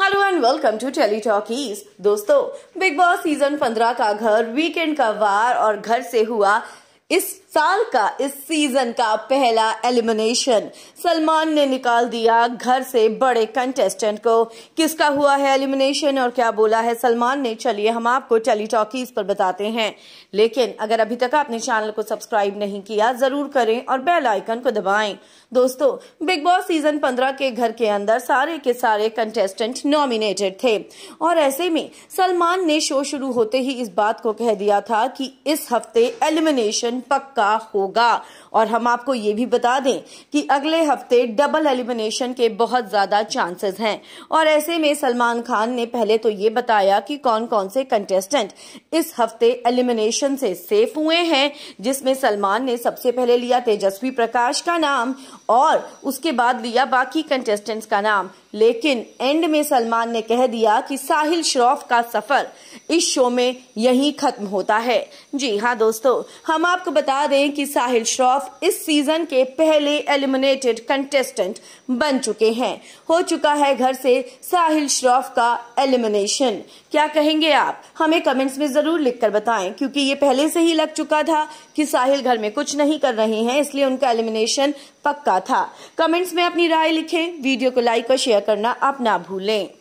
hello and welcome to Tele Talkies दोस्तों Bigg Boss season 15 का घर वीकेंड का वार और घर से हुआ इस साल का इस सीजन का पहला एलिमिनेशन सलमान ने निकाल दिया घर से बड़े कंटेस्टेंट को किसका हुआ है एलिमिनेशन और क्या बोला है सलमान ने चलिए हम आपको टेली पर बताते हैं लेकिन अगर अभी तक आपने चैनल को सब्सक्राइब नहीं किया जरूर करें और बेल आइकन को दबाएं दोस्तों बिग बॉस सीजन पंद्रह के घर के अंदर सारे के सारे कंटेस्टेंट नॉमिनेटेड थे और ऐसे में सलमान ने शो शुरू होते ही इस बात को कह दिया था कि इस हफ्ते एलिमिनेशन पक्का का होगा और हम आपको ये भी बता दें कि अगले हफ्ते डबल एलिमिनेशन के बहुत ज़्यादा चांसेस हैं और ऐसे में सलमान खान ने पहले तो ये बताया कि कौन कौन से कंटेस्टेंट इस हफ्ते एलिमिनेशन से सेफ हुए हैं जिसमें सलमान ने सबसे पहले लिया तेजस्वी प्रकाश का नाम और उसके बाद लिया बाकी कंटेस्टेंट्स का नाम लेकिन एंड में सलमान ने कह दिया कि साहिल श्रॉफ का सफर इस शो में यही खत्म होता है जी हाँ दोस्तों हम आपको बता दें कि साहिल श्रॉफ ऑफ इस सीजन के पहले एलिमिनेटेड कंटेस्टेंट बन चुके हैं हो चुका है घर से साहिल श्रॉफ का एलिमिनेशन क्या कहेंगे आप हमें कमेंट्स में जरूर लिखकर बताएं क्योंकि ये पहले से ही लग चुका था कि साहिल घर में कुछ नहीं कर रहे हैं इसलिए उनका एलिमिनेशन पक्का था कमेंट्स में अपनी राय लिखें वीडियो को लाइक और शेयर करना आप ना भूलें